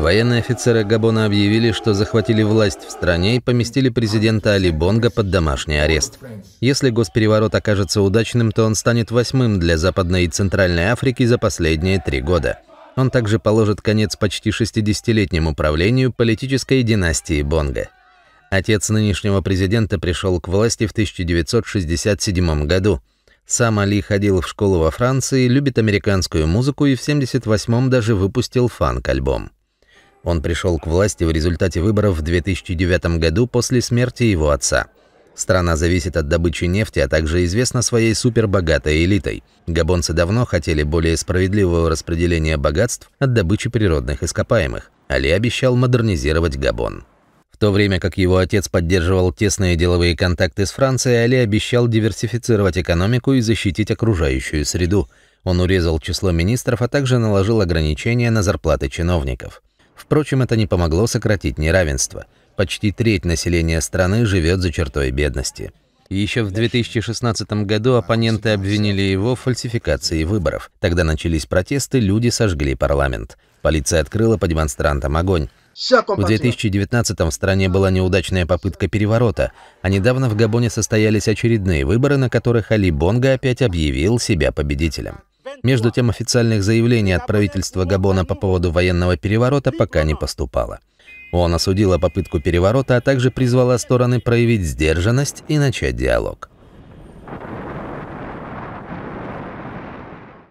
Военные офицеры Габона объявили, что захватили власть в стране и поместили президента Али Бонга под домашний арест. Если госпереворот окажется удачным, то он станет восьмым для Западной и Центральной Африки за последние три года. Он также положит конец почти 60-летнему правлению политической династии Бонга. Отец нынешнего президента пришел к власти в 1967 году. Сам Али ходил в школу во Франции, любит американскую музыку и в 1978 даже выпустил фанк-альбом. Он пришел к власти в результате выборов в 2009 году после смерти его отца. Страна зависит от добычи нефти, а также известна своей супербогатой элитой. Габонцы давно хотели более справедливого распределения богатств от добычи природных ископаемых. Али обещал модернизировать Габон. В то время как его отец поддерживал тесные деловые контакты с Францией, Али обещал диверсифицировать экономику и защитить окружающую среду. Он урезал число министров, а также наложил ограничения на зарплаты чиновников. Впрочем, это не помогло сократить неравенство. Почти треть населения страны живет за чертой бедности. Еще в 2016 году оппоненты обвинили его в фальсификации выборов. Тогда начались протесты, люди сожгли парламент. Полиция открыла по демонстрантам огонь. В 2019-м в стране была неудачная попытка переворота, а недавно в Габоне состоялись очередные выборы, на которых Али Бонга опять объявил себя победителем. Между тем, официальных заявлений от правительства Габона по поводу военного переворота пока не поступало. ООН осудила попытку переворота, а также призвала стороны проявить сдержанность и начать диалог.